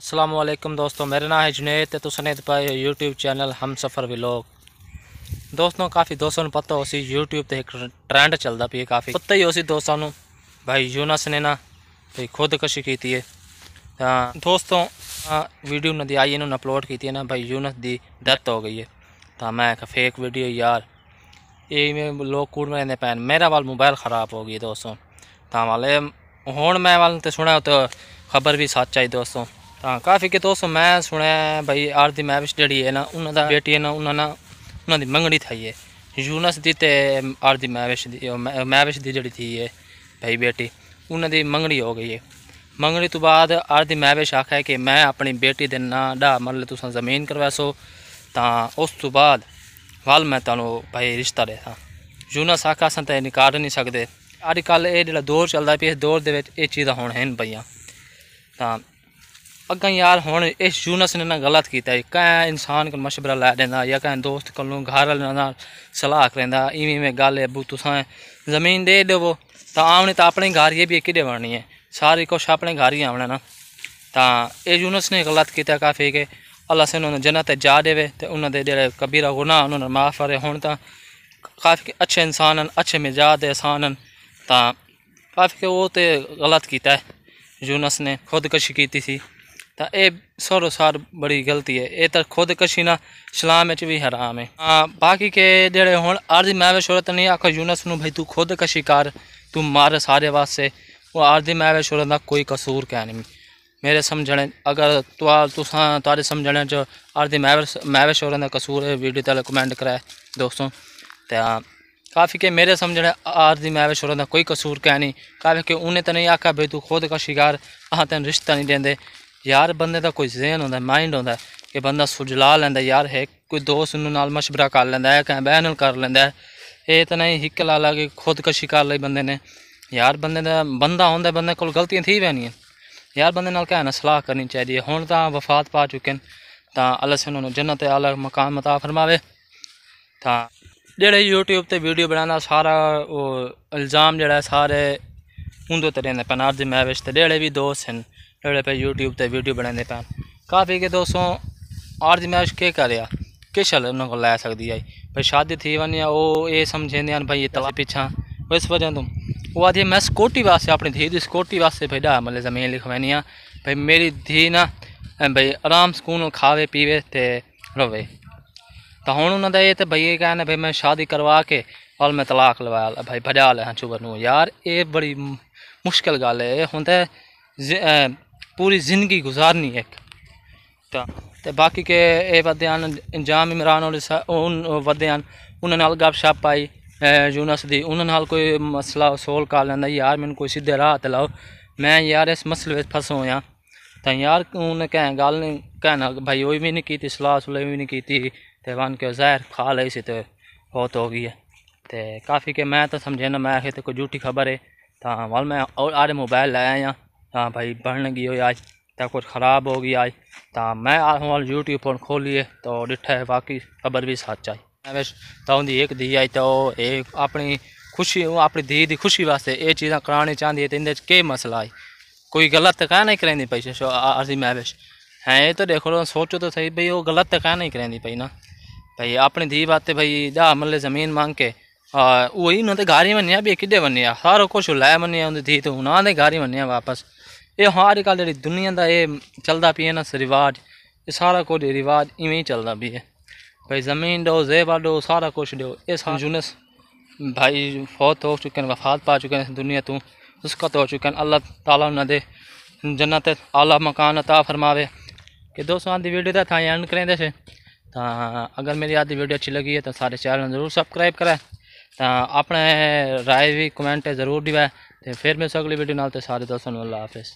असलम दोस्तों मेरा नाम है जुनेद तो सनेद पाए यूट्यूब चैनल हम सफ़र विलोक दोस्तों काफ़ी दोस्तों पता उसी यूट्यूब तो एक ट्रेंड चलता पी है काफ़ी पता ही उसी दोस्तों भाई यूनस ने ना भाई खुदकशी की है दोस्तों वीडियो ने आई इन्होंने अपलोड की ना भाई यूनस की डेथ हो गई है तो मैं फेक वीडियो यार ये लोग कूड़ में पैन मेरा वाल मोबाइल ख़राब हो गई दोस्तों तो वाले हूँ मैं वाल तो सुना तो खबर भी सच आई दोस्तों ਤਾਂ ਕਾਫੀ ਕਿ ਦੋਸਤੋ ਮੈਂ ਸੁਣਿਆ ਭਾਈ ਆਰਦੀ ਮੈਵਿਸ਼ ਜਿਹੜੀ ਹੈ ਨਾ ਉਹਨਾਂ ਦਾ ਬੇਟੀ ਹੈ ਨਾ ਉਹਨਾਂ ਨਾਲ ਉਹਨਾਂ ਦੀ ਮੰਗਣੀ ਥਾਈ ਹੈ ਯੂਨਸ ਦੀ ਤੇ ਆਰਦੀ ਮੈਵਿਸ਼ ਦੀ ਮੈਵਿਸ਼ ਦੀ ਜਿਹੜੀ ਥੀ ਹੈ ਭਾਈ ਬੇਟੀ ਉਹਨਾਂ ਦੀ ਮੰਗਣੀ ਹੋ ਗਈ ਹੈ ਮੰਗਣੀ ਤੋਂ ਬਾਅਦ ਆਰਦੀ ਮੈਵਿਸ਼ ਆਖਿਆ ਕਿ ਮੈਂ ਆਪਣੀ ਬੇਟੀ ਦੇ ਨਾਂ ਦਾ ਮਤਲਬ ਤੁਸੀਂ ਜ਼ਮੀਨ ਕਰਵਾਸੋ ਤਾਂ ਉਸ ਤੋਂ ਬਾਅਦ ਵਾਲ ਮੈਂ ਤੁਹਾਨੂੰ ਭਾਈ ਰਿਸ਼ਤਾ ਦੇਸਾਂ ਯੂਨਸ ਆਖਾ ਸਾਂ ਤਾਂ ਨਿਕਾਰ ਨਹੀਂ ਸਕਦੇ ਅੱਜ ਕੱਲ ਇਹ ਜਿਹੜਾ ਦੌਰ ਚੱਲਦਾ ਪਿਆ ਇਸ ਦੌਰ ਦੇ ਵਿੱਚ ਇਹ ਚੀਜ਼ਾਂ ਹੁਣ ਹਨ ਪਈਆਂ ਤਾਂ अगर यार हम इस यूनस ने ना गलत किया कें इंसान को मशवरा लै देना या कें दोस्त को घर सलाह करेंदा इवें इवें गल है बू तुसा जमीन दे देवो तो आने तो अपने घर ये भी कि बननी है सारी कुछ अपने घर ही आना ना तो ये यूनस ने गलत किया काफ़ी के अल्लाह से उन्होंने जन्नत जा दे तो उन्होंने जो कबीरा गुना उन्होंने माफ़ करे हूँ तो काफ़ी अच्छे इंसान हैं अच्छे मिजाज इंसान हैं तो काफ़ी वो तो गलत किया यूनस ने खुदकशी की थी ਤਾਂ ਇਹ ਸਰੋਸਾਰ ਬੜੀ ਗਲਤੀ ਹੈ ਇਹ ਤਾਂ ਖੁਦਕਸ਼ੀ ਨਾ ਇਸਲਾਮ ਵਿੱਚ ਵੀ ਹਰਾਮ ਹੈ ਹਾਂ ਬਾਕੀ ਕੇ ਜਿਹੜੇ ਹੁਣ ਆਰਜ਼ੀ ਮੈਂ ਸ਼ੁਰਤ ਨਹੀਂ ਆਖੋ ਯੂਨਸ ਨੂੰ ਭਈ ਤੂੰ ਖੁਦਕਸ਼ੀ ਕਰ ਤੂੰ ਮਾਰ ਸਾਰੇ ਵਾਸਤੇ ਉਹ ਆਰਜ਼ੀ ਮੈਂ ਸ਼ੁਰਤ ਦਾ ਕੋਈ ਕਸੂਰ ਕਹਿ मेरे समझने अगर तुआ तुसा तारे समझने जो आरती मैवश मैवश होर का कसूर वीडियो तल कमेंट कराए दोस्तों तो काफ़ी के मेरे समझने आरती मैवश होर का कोई कसूर कह नहीं काफ़ी के उन्हें तो नहीं आखा भाई तू खुद का शिकार अह तेन रिश्ता नहीं देंदे ਯਾਰ ਬੰਦੇ ਦਾ ਕੋਈ ਜ਼ਿਹਨ ਹੁੰਦਾ ਮਾਈਂਡ ਹੁੰਦਾ ਕਿ ਬੰਦਾ ਸੁਝਲਾ ਲੈਂਦਾ ਯਾਰ ਹੈ ਕੋਈ ਦੋਸਤ ਨੂੰ ਨਾਲ مشورہ ਕਰ ਲੈਂਦਾ ਹੈ ਕਹਿੰਦਾ ਬਹਿ ਨਾਲ ਕਰ ਲੈਂਦਾ ਹੈ ਇਹ ਤਾਂ ਨਹੀਂ ਹਿੱਕ ਲਾ ਲਾ ਕੇ ਖੁਦਕਸ਼ੀ ਕਰ ਲਈ ਬੰਦੇ ਨੇ ਯਾਰ ਬੰਦੇ ਦਾ ਬੰਦਾ ਹੁੰਦਾ ਬੰਦੇ ਕੋਲ ਗਲਤੀਆਂ ਥੀ ਵੈਣੀਆਂ ਯਾਰ ਬੰਦੇ ਨਾਲ ਕਹਿਣਾ ਸਲਾਹ ਕਰਨੀ ਚਾਹੀਦੀ ਹੈ ਹੁਣ ਤਾਂ ਵਫਾਤ ਪਾ ਚੁੱਕੇ ਨੇ ਤਾਂ ਅੱਲਾ ਸੇ ਉਹਨਾਂ ਨੂੰ ਜੰਨਤ ਆਲਾ ਮਕਾਮ عطا ਫਰਮਾਵੇ ਤਾਂ ਜਿਹੜੇ YouTube ਤੇ ਵੀਡੀਓ ਬਣਾਉਣਾ ਸਾਰਾ ਉਹ ਇਲਜ਼ਾਮ ਜਿਹੜਾ ਸਾਰੇ ਉਹਦੇ ਤੇ ਰਹਿੰਦਾ ਪਨਾਰ ਦੇ ਮੈਂ ਵਿੱਚ ਤੇ ਜਿਹੜੇ ਵੀ ਦੋਸਤ ਹਨ डेवलप है यूट्यूब ते वीडियो बनाने पा काफ़ी के दोस्तों आज मैं के करे किश हल उन्होंने को लै सकती है भाई शादी थी वही वो ये समझेंगे भाई ये तला पीछा इस वजह तो वो आज मैं सिक्योरिटी वास्ते अपनी धीअ की सिक्योरिटी वास्ते भाई डा मतलब जमीन लिखवानी भाई मेरी धी ना भाई आराम सुकून खावे पीवे तो रवे तो हम उन्होंने ये तो भाई ये कहना भाई मैं शादी करवा के और मैं तलाक लवा भाई भजा लिया हाँ, चुगर यार ये बड़ी मुश्किल गल है हम तो पूरी ज़िंदगी गुजारनी एक तो बाकी के ए वदेआन इंजाम इमरान उन वदेआन उन्होंने गप शप पाई यूनस की उन्होंने कोई मसला सोल्व कर लेंदा यार मैंने कोई सीधे राह लाओ मैं यार इस मसले फसो हाँ तो यार उन्हें कह गल नहीं कहना भाई वही भी नहीं की सलाह सुलह भी नहीं की तो वन के जहर खा ले सी तो बहुत हो गई है तो काफ़ी के मैं तो समझे ना मैं तो कोई झूठी खबर है तो वाल मैं और रहे मोबाइल लाया हाँ हाँ भाई बन गई हो आज ता कुछ ख़राब हो गई आज ता मैं आज यूट्यूब पर खोलिए तो डिठा है बाकी खबर भी सच आई मैं तो एक धी आई तो एक अपनी खुशी अपनी धी की खुशी वास्ते ये चीज़ा करानी चाहती है तो इन के मसला आई कोई गलत कह नहीं करेंदी पई अर्जी महवेश हैं ये तो देखो सोचो तो सही भाई वो गलत कह नहीं करेंदी पी ना भाई अपनी धी वास्ते भाई दह मल ज़मीन मांग के उ गारी मनिया भी किडे मनिया सारा कुछ कुझु मनिया वञे धी धीउ तो ना हुन गारी मनिया वापस ये हाँ ਇੱਕ ਜਿਹੜੀ ਦੁਨੀਆ ਦਾ चलता पी है ਨਾ ਰਿਵਾਜ ਇਹ ਸਾਰਾ ਕੁਝ ਰਿਵਾਜ ਇਵੇਂ ਹੀ ਚੱਲਦਾ ਪਿਆ भाई ज़मीन दो जेबा दो सारा कुछ दो ये सारा यूनस भाई फौत हो चुके हैं वफात पा चुके हैं दुनिया तू उसका हो चुके हैं अल्लाह तला न दे जन्नत आला मकान ता फरमावे कि दोस्तों आधी वीडियो तो एंड करें दे अगर मेरी आधी वीडियो अच्छी लगी है तो सारे चैनल जरूर सबसक्राइब करें तो अपने राय भी कमेंट ज़रूर दिवाए ਤੇ ਫਿਰ ਮੈਂ ਅਗਲੀ ਵੀਡੀਓ ਨਾਲ ਤੇ ਸਾਰੇ ਦੋਸਤਾਂ ਨੂੰ ਅੱਲਾ ਹਾਫਿਜ਼